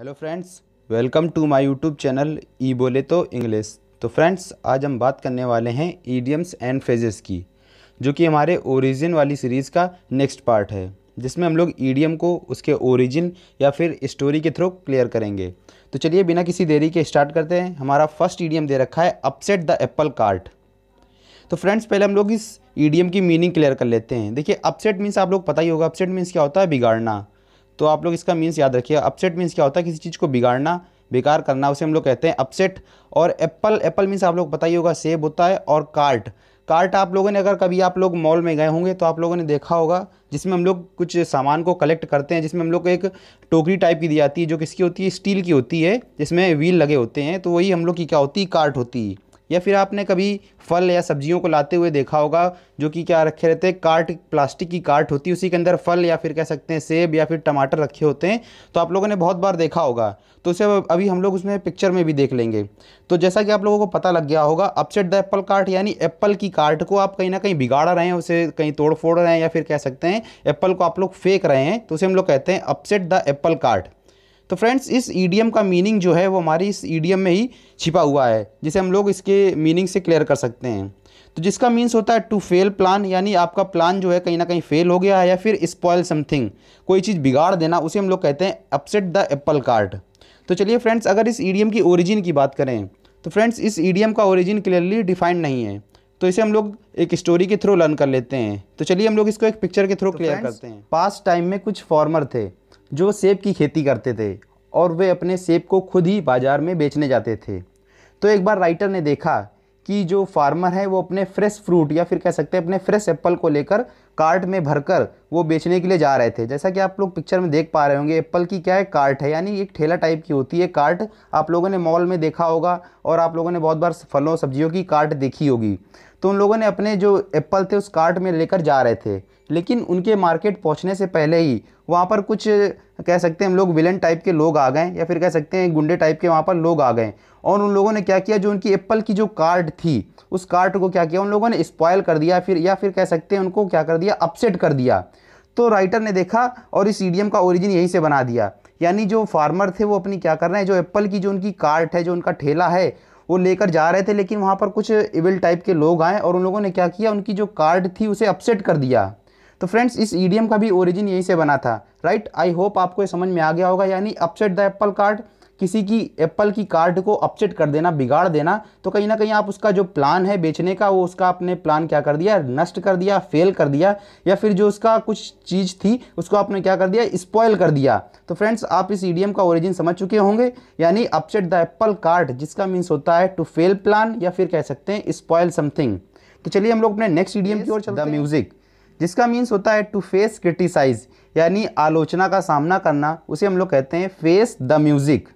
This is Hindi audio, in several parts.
hello friends welcome to my YouTube channel E बोले तो इंग्लिश तो फ्रेंड्स आज हम बात करने वाले हैं ईडियम्स एंड फ्रेजेस की जो कि हमारे ओरिजिन वाली सीरीज़ का नेक्स्ट पार्ट है जिसमें हम लोग ईडियम को उसके ओरिजिन या फिर स्टोरी के थ्रू क्लियर करेंगे तो चलिए बिना किसी देरी के स्टार्ट करते हैं हमारा फर्स्ट ईडियम दे रखा है अपसेट द एप्पल कार्ट तो फ्रेंड्स पहले हम लोग इस ईडीएम की मीनिंग क्लियर कर लेते हैं देखिए अपसेट मीन्स आप लोग पता ही होगा अपसेट मीन्स क्या होता है बिगाड़ना तो आप लोग इसका मीन्स याद रखिए अपसेट मीन्स क्या होता है किसी चीज़ को बिगाड़ना बेकार करना उसे हम लोग कहते हैं अपसेट और एप्पल एप्पल मीन्स आप लोग पता ही होगा सेब होता है और कार्ट कार्ट आप लोगों ने अगर कभी आप लोग मॉल में गए होंगे तो आप लोगों ने देखा होगा जिसमें हम लोग कुछ सामान को कलेक्ट करते हैं जिसमें हम लोग को एक टोकरी टाइप की दी जाती है जो किसकी होती है स्टील की होती है जिसमें व्हील लगे होते हैं तो वही हम लोग की क्या होती है कार्ट होती है या फिर आपने कभी फल या सब्जियों को लाते हुए देखा होगा जो कि क्या रखे रहते हैं कार्ट प्लास्टिक की कार्ट होती है उसी के अंदर फल या फिर कह सकते हैं सेब या फिर टमाटर रखे होते हैं तो आप लोगों ने बहुत बार देखा होगा तो उसे अभी हम लोग उसमें पिक्चर में भी देख लेंगे तो जैसा कि आप लोगों को पता लग गया होगा अपसेट द एप्पल कार्ट यानी एप्पल की कार्ट को आप कहीं ना कहीं बिगाड़ रहे हैं उसे कहीं तोड़ फोड़ रहे हैं या फिर कह सकते हैं एप्पल को आप लोग फेंक रहे हैं तो उसे हम लोग कहते हैं अपसेट द एप्पल कार्ट तो फ्रेंड्स इस ईडीएम का मीनिंग जो है वो हमारी इस ईडीएम में ही छिपा हुआ है जिसे हम लोग इसके मीनिंग से क्लियर कर सकते हैं तो जिसका मीन्स होता है टू फेल प्लान यानी आपका प्लान जो है कहीं ना कहीं फेल हो गया है या फिर स्पॉयल समथिंग कोई चीज़ बिगाड़ देना उसे हम लोग कहते हैं अपसेट द एप्पल कार्ड तो चलिए फ्रेंड्स अगर इस ईडीएम की ओरिजिन की बात करें तो फ्रेंड्स इस ईडीएम का ओरिजिन क्लियरली डिफाइंड नहीं है तो इसे हम लोग एक स्टोरी के थ्रू लर्न कर लेते हैं तो चलिए हम लोग इसको एक पिक्चर के थ्रू क्लियर तो करते हैं पास्ट टाइम में कुछ फॉर्मर थे जो सेब की खेती करते थे और वे अपने सेब को खुद ही बाज़ार में बेचने जाते थे तो एक बार राइटर ने देखा कि जो फार्मर है वो अपने फ्रेश फ्रूट या फिर कह सकते हैं अपने फ्रेश एप्पल को लेकर कार्ट में भरकर वो बेचने के लिए जा रहे थे जैसा कि आप लोग पिक्चर में देख पा रहे होंगे एप्पल की क्या है कार्ट है यानी एक ठेला टाइप की होती है कार्ट आप लोगों ने मॉल में देखा होगा और आप लोगों ने बहुत बार फलों सब्जियों की कार्ट देखी होगी तो उन लोगों ने अपने जो एप्पल थे उस कार्ट में लेकर जा रहे थे लेकिन उनके मार्केट पहुंचने से पहले ही वहाँ पर कुछ कह सकते हैं हम लोग विलन टाइप के लोग आ गए या फिर कह सकते हैं गुंडे टाइप के वहाँ पर लोग आ गए और उन लोगों ने क्या किया जो उनकी एप्पल की जो कार्ड थी उस कार्ड को क्या किया उन लोगों ने स्पॉयल कर दिया फिर या फिर कह सकते हैं उनको क्या कर दिया अपसेट कर दिया तो राइटर ने देखा और इस ई का ओरिजिन यहीं से बना दिया यानी जो फार्मर थे वो अपनी क्या कर रहे हैं जो एप्पल की जो उनकी कार्ट है जो उनका ठेला है वो लेकर जा रहे थे लेकिन वहाँ पर कुछ इविल टाइप के लोग आए और उन लोगों ने क्या किया उनकी जो कार्ड थी उसे अपसेट कर दिया तो फ्रेंड्स इस ईडीएम का भी ओरिजिन यहीं से बना था राइट आई होप आपको समझ में आ गया होगा यानी अपसेट द एप्पल कार्ड किसी की एप्पल की कार्ड को अपसेट कर देना बिगाड़ देना तो कहीं ना कहीं आप उसका जो प्लान है बेचने का वो उसका आपने प्लान क्या कर दिया नष्ट कर दिया फेल कर दिया या फिर जो उसका कुछ चीज़ थी उसको आपने क्या कर दिया स्पॉयल कर दिया तो फ्रेंड्स आप इस ईडीएम का ओरिजिन समझ चुके होंगे यानी अपसेट द एप्पल कार्ड जिसका मीन्स होता है टू फेल प्लान या फिर कह सकते हैं स्पॉयल समथिंग तो चलिए हम लोग अपने नेक्स्ट ईडीएम की ओर चलते हैं म्यूज़िक जिसका मीन्स होता है टू फेस क्रिटिसाइज यानी आलोचना का सामना करना उसे हम लोग कहते हैं फेस द म्यूज़िक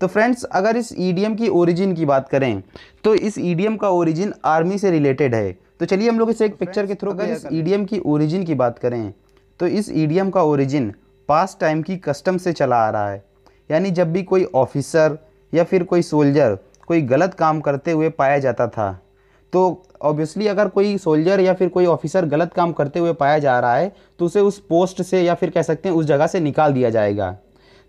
तो फ्रेंड्स अगर इस ईडीएम की ओरिजिन की बात करें तो इस ईडीएम का ओरिजिन आर्मी से रिलेटेड है तो चलिए हम लोग इसे एक पिक्चर तो के थ्रू अगर इस ईडीएम की ओरिजिन की बात करें तो इस ईडीएम का ओरिजिन पास टाइम की कस्टम से चला आ रहा है यानी जब भी कोई ऑफिसर या फिर कोई सोल्जर कोई गलत काम करते हुए पाया जाता था तो ऑब्वियसली अगर कोई सोल्जर या फिर कोई ऑफिसर गलत काम करते हुए पाया जा रहा है तो उसे उस पोस्ट से या फिर कह सकते हैं उस जगह से निकाल दिया जाएगा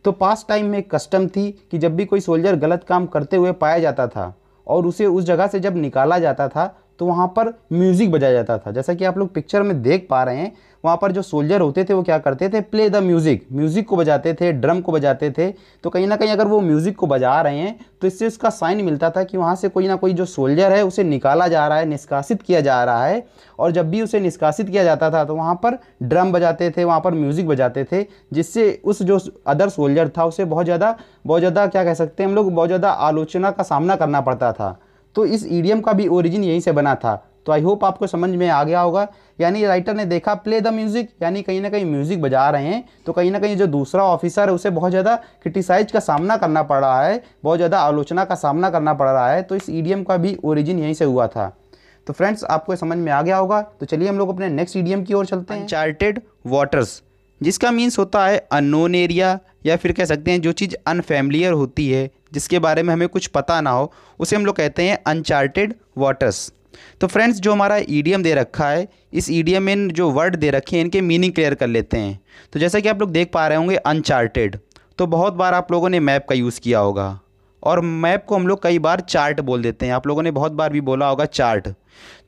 तो पास्ट टाइम में कस्टम थी कि जब भी कोई सोल्जर गलत काम करते हुए पाया जाता था और उसे उस जगह से जब निकाला जाता था तो वहाँ पर म्यूज़िक बजाया जाता था जैसा कि आप लोग पिक्चर में देख पा रहे हैं वहाँ पर जो सोल्जर होते थे वो क्या करते थे प्ले द म्यूज़िक म्यूज़िक को बजाते थे ड्रम को बजाते थे तो कहीं ना कहीं अगर वो म्यूज़िक को बजा रहे हैं तो इससे उसका साइन मिलता था कि वहाँ से कोई ना कोई जो सोल्जर है उसे निकाला जा रहा है निष्कासित किया जा रहा है और जब भी उसे निष्कासित किया जाता था तो वहाँ पर ड्रम बजाते थे वहाँ पर म्यूज़िक बजाते थे जिससे उस जो अदर सोल्जर था उसे बहुत ज़्यादा बहुत ज़्यादा क्या कह सकते हैं हम लोग बहुत ज़्यादा आलोचना का सामना करना पड़ता था तो इस ईडियम का भी ओरिजिन यहीं से बना था तो आई होप आपको समझ में आ गया होगा यानी राइटर ने देखा प्ले द म्यूज़िक यानी कहीं ना कहीं म्यूज़िक बजा रहे हैं तो कहीं ना कहीं जो दूसरा ऑफिसर है उसे बहुत ज़्यादा क्रिटिसाइज का सामना करना पड़ रहा है बहुत ज़्यादा आलोचना का सामना करना पड़ रहा है तो इस ईडीएम का भी ओरिजिन यहीं से हुआ था तो फ्रेंड्स आपको समझ में आ गया होगा तो चलिए हम लोग अपने नेक्स्ट ईडीएम की ओर चलते हैं चार्टेड वाटर्स जिसका मीन्स होता है अननोन एरिया या फिर कह सकते हैं जो चीज़ अनफेमिलियर होती है जिसके बारे में हमें कुछ पता ना हो उसे हम लोग कहते हैं अनचार्टेड वाटर्स तो फ्रेंड्स जो हमारा ईडीएम दे रखा है इस ईडीएम में जो वर्ड दे रखे हैं इनके मीनिंग क्लियर कर लेते हैं तो जैसा कि आप लोग देख पा रहे होंगे अनचार्टेड तो बहुत बार आप लोगों ने मैप का यूज़ किया होगा और मैप को हम लोग कई बार चार्ट बोल देते हैं आप लोगों ने बहुत बार भी बोला होगा चार्ट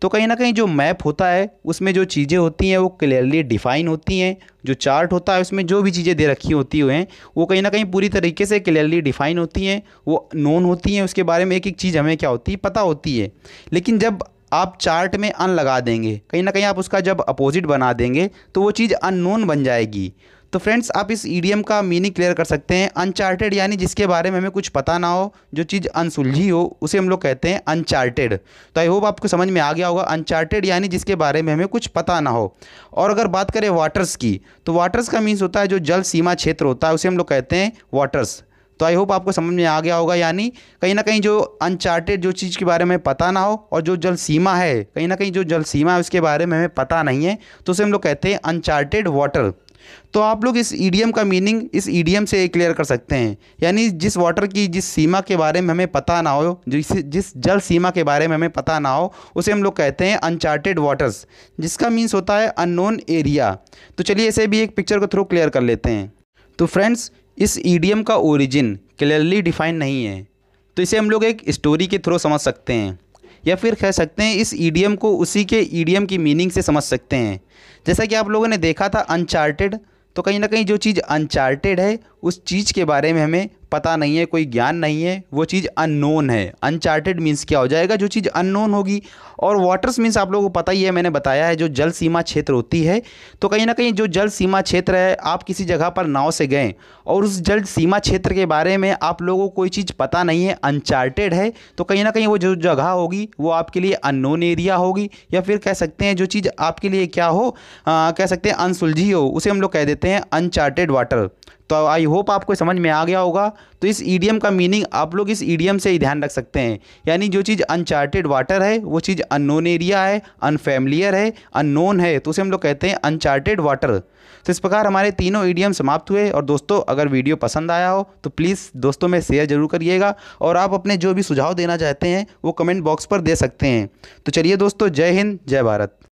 तो कहीं ना कहीं जो मैप होता है उसमें जो चीज़ें होती हैं वो क्लियरली डिफाइन होती हैं जो चार्ट होता है उसमें जो भी चीज़ें दे रखी होती हैं वो कहीं ना कहीं पूरी तरीके से क्लियरली डिफाइन होती हैं वो नोन होती हैं उसके बारे में एक एक चीज़ हमें क्या होती है पता होती है लेकिन जब आप चार्ट में अन लगा देंगे कहीं ना कहीं आप उसका जब अपोजिट बना देंगे तो वो चीज़ अन बन जाएगी तो फ्रेंड्स आप इस ईडीएम का मीनिंग क्लियर कर सकते हैं अनचार्टेड यानी जिसके बारे में हमें कुछ पता ना हो जो चीज़ अनसुलझी हो उसे हम लोग कहते हैं अनचार्टेड तो आई होप आपको समझ में आ गया होगा अनचार्टेड यानी जिसके बारे में हमें कुछ पता ना हो और अगर बात करें वाटर्स की तो वाटर्स का मीन्स होता है जो जल सीमा क्षेत्र होता है उसे हम लोग कहते हैं वाटर्स तो आई होप आपको समझ में आ गया होगा यानी कहीं ना कहीं जो अनचार्टेड जो चीज़ के बारे में पता ना हो और जो जल सीमा है कहीं ना कहीं जो जल सीमा है उसके बारे में हमें पता नहीं है तो उसे हम लोग कहते हैं अनचार्टेड वाटर तो आप लोग इस ईडीएम का मीनिंग इस ईडीएम से क्लियर कर सकते हैं यानी जिस वाटर की जिस सीमा के बारे में हमें पता ना हो जिस जिस जल सीमा के बारे में हमें पता ना हो उसे हम लोग कहते हैं अनचार्टेड वाटर्स जिसका मीन्स होता है अननोन एरिया तो चलिए इसे भी एक पिक्चर के थ्रू क्लियर कर लेते हैं तो फ्रेंड्स इस ईडीएम का ओरिजिन क्लियरली डिफाइन नहीं है तो इसे हम लोग एक स्टोरी के थ्रू समझ सकते हैं या फिर कह सकते हैं इस ईडीएम को उसी के ईडीएम की मीनिंग से समझ सकते हैं जैसा कि आप लोगों ने देखा था अनचार्टेड तो कहीं ना कहीं जो चीज़ अनचार्टेड है उस चीज़ के बारे में हमें पता नहीं है कोई ज्ञान नहीं है वो चीज़ अननोन है अनचार्टेड मीन्स क्या हो जाएगा जो चीज़ अननोन होगी और वाटर्स मीन्स आप लोगों को पता ही है मैंने बताया है जो जल सीमा क्षेत्र होती है तो कहीं ना कहीं जो जल सीमा क्षेत्र है आप किसी जगह पर नाव से गए और उस जल सीमा क्षेत्र के बारे में आप लोगों को कोई चीज़ पता नहीं है अनचार्टेड है तो कहीं ना कहीं वो जो जगह होगी वो आपके लिए अननोन एरिया होगी या फिर कह सकते हैं जो चीज़ आपके लिए क्या हो आ, कह सकते हैं अनसुलझी हो उसे हम लोग कह देते हैं अनचार्टेड वाटर तो आई होप आपको समझ में आ गया होगा तो इस ईडीएम का मीनिंग आप लोग इस ईडीएम से ही ध्यान रख सकते हैं यानी जो चीज़ अनचार्टेड वाटर है वो चीज़ अननोन एरिया है अनफेमिलियर है अननोन है तो उसे हम लोग कहते हैं अनचार्टेड वाटर तो इस प्रकार हमारे तीनों ईडीएम समाप्त हुए और दोस्तों अगर वीडियो पसंद आया हो तो प्लीज़ दोस्तों में शेयर जरूर करिएगा और आप अपने जो भी सुझाव देना चाहते हैं वो कमेंट बॉक्स पर दे सकते हैं तो चलिए दोस्तों जय हिंद जय भारत